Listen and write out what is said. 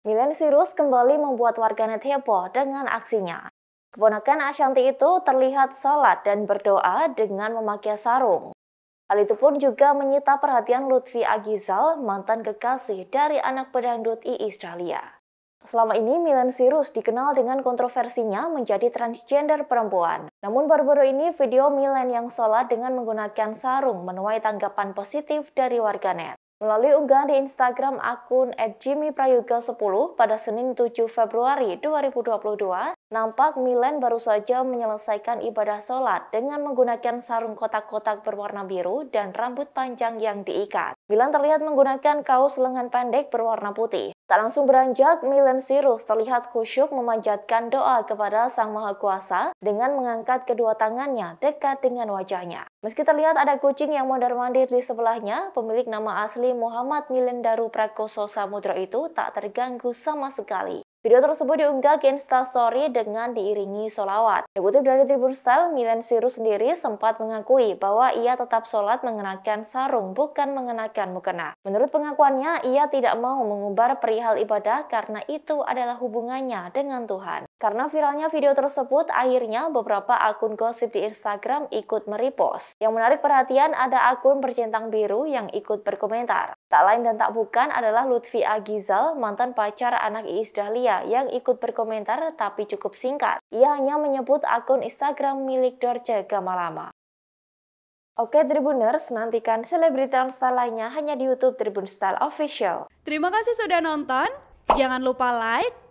Milen Sirus kembali membuat warganet heboh dengan aksinya. Keponakan Ashanti itu terlihat salat dan berdoa dengan memakai sarung. Hal itu pun juga menyita perhatian Lutfi Agizal, mantan kekasih dari anak pedangdut I. Australia. Selama ini Milen Sirus dikenal dengan kontroversinya menjadi transgender perempuan. Namun baru-baru ini video Milen yang sholat dengan menggunakan sarung menuai tanggapan positif dari warganet melalui unggahan di Instagram akun @jimmyprayoga10 pada Senin 7 Februari 2022 Nampak Milen baru saja menyelesaikan ibadah sholat dengan menggunakan sarung kotak-kotak berwarna biru dan rambut panjang yang diikat. Milen terlihat menggunakan kaos lengan pendek berwarna putih. Tak langsung beranjak, Milen Sirus terlihat khusyuk memanjatkan doa kepada Sang Maha Kuasa dengan mengangkat kedua tangannya dekat dengan wajahnya. Meski terlihat ada kucing yang mondar-mandir di sebelahnya, pemilik nama asli Muhammad Milen Daru Prakoso Samudra itu tak terganggu sama sekali. Video tersebut diunggah ke Instastory dengan diiringi solawat. Dikutip dari Tribun Style, Milan Sirus sendiri sempat mengakui bahwa ia tetap sholat mengenakan sarung, bukan mengenakan mukena. Menurut pengakuannya, ia tidak mau mengumbar perihal ibadah karena itu adalah hubungannya dengan Tuhan. Karena viralnya video tersebut, akhirnya beberapa akun gosip di Instagram ikut merepost. Yang menarik perhatian ada akun bercentang biru yang ikut berkomentar. Tak lain dan tak bukan adalah Lutfi Agizal, mantan pacar anak Iis Dahlia yang ikut berkomentar tapi cukup singkat. Ia hanya menyebut akun Instagram milik Dorce Gamalama. Oke Tribuners, nantikan selebriti style lainnya hanya di YouTube Tribun Style Official. Terima kasih sudah nonton. Jangan lupa like,